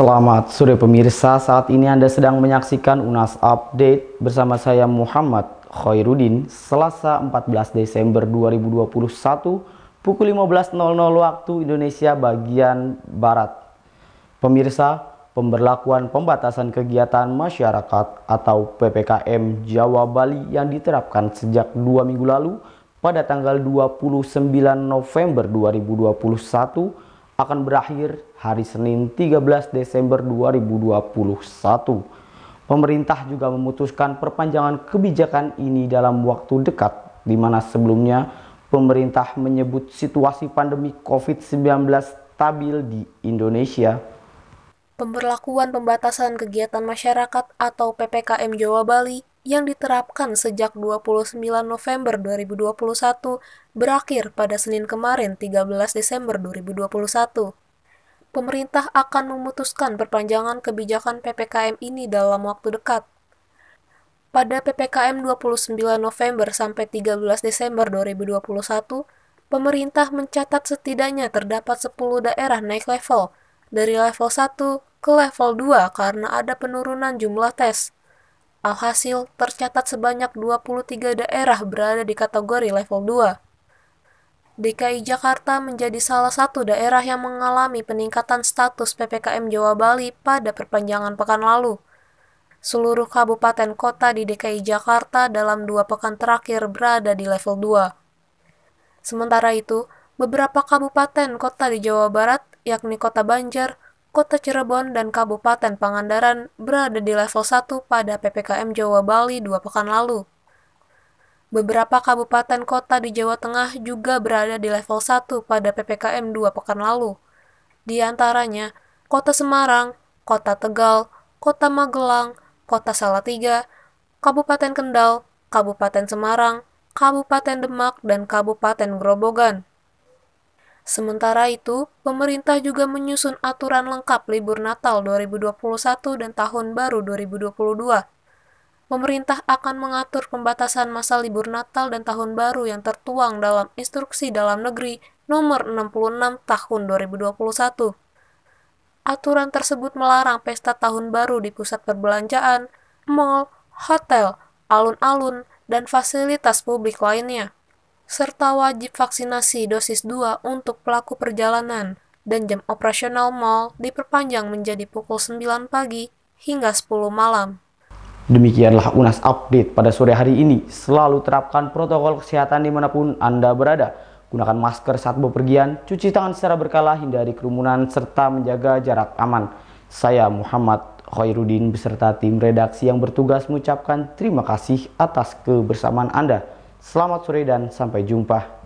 Selamat sore pemirsa, saat ini Anda sedang menyaksikan UNAS Update bersama saya Muhammad Khairuddin Selasa 14 Desember 2021 pukul 15.00 waktu Indonesia bagian Barat. Pemirsa, pemberlakuan pembatasan kegiatan masyarakat atau PPKM Jawa Bali yang diterapkan sejak dua minggu lalu pada tanggal 29 November 2021 akan berakhir hari Senin 13 Desember 2021. Pemerintah juga memutuskan perpanjangan kebijakan ini dalam waktu dekat, di mana sebelumnya pemerintah menyebut situasi pandemi COVID-19 stabil di Indonesia. Pemberlakuan pembatasan kegiatan masyarakat atau PPKM Jawa Bali yang diterapkan sejak 29 November 2021 berakhir pada Senin kemarin 13 Desember 2021. Pemerintah akan memutuskan perpanjangan kebijakan PPKM ini dalam waktu dekat. Pada PPKM 29 November sampai 13 Desember 2021, pemerintah mencatat setidaknya terdapat 10 daerah naik level, dari level 1 ke level 2 karena ada penurunan jumlah tes. Alhasil, tercatat sebanyak 23 daerah berada di kategori level 2. DKI Jakarta menjadi salah satu daerah yang mengalami peningkatan status PPKM Jawa Bali pada perpanjangan pekan lalu. Seluruh kabupaten kota di DKI Jakarta dalam dua pekan terakhir berada di level 2. Sementara itu, beberapa kabupaten kota di Jawa Barat, yakni Kota Banjar, Kota Cirebon dan Kabupaten Pangandaran berada di level 1 pada PPKM Jawa Bali dua pekan lalu. Beberapa kabupaten kota di Jawa Tengah juga berada di level 1 pada PPKM dua pekan lalu. Di antaranya, Kota Semarang, Kota Tegal, Kota Magelang, Kota Salatiga, Kabupaten Kendal, Kabupaten Semarang, Kabupaten Demak, dan Kabupaten Grobogan. Sementara itu, pemerintah juga menyusun aturan lengkap libur Natal 2021 dan Tahun Baru 2022. Pemerintah akan mengatur pembatasan masa libur Natal dan Tahun Baru yang tertuang dalam Instruksi Dalam Negeri Nomor 66 Tahun 2021. Aturan tersebut melarang pesta Tahun Baru di pusat perbelanjaan, mall, hotel, alun-alun, dan fasilitas publik lainnya serta wajib vaksinasi dosis 2 untuk pelaku perjalanan, dan jam operasional mal diperpanjang menjadi pukul 9 pagi hingga 10 malam. Demikianlah UNAS Update pada sore hari ini. Selalu terapkan protokol kesehatan dimanapun Anda berada. Gunakan masker saat bepergian, cuci tangan secara berkala, hindari kerumunan, serta menjaga jarak aman. Saya Muhammad Khairuddin beserta tim redaksi yang bertugas mengucapkan terima kasih atas kebersamaan Anda. Selamat sore dan sampai jumpa.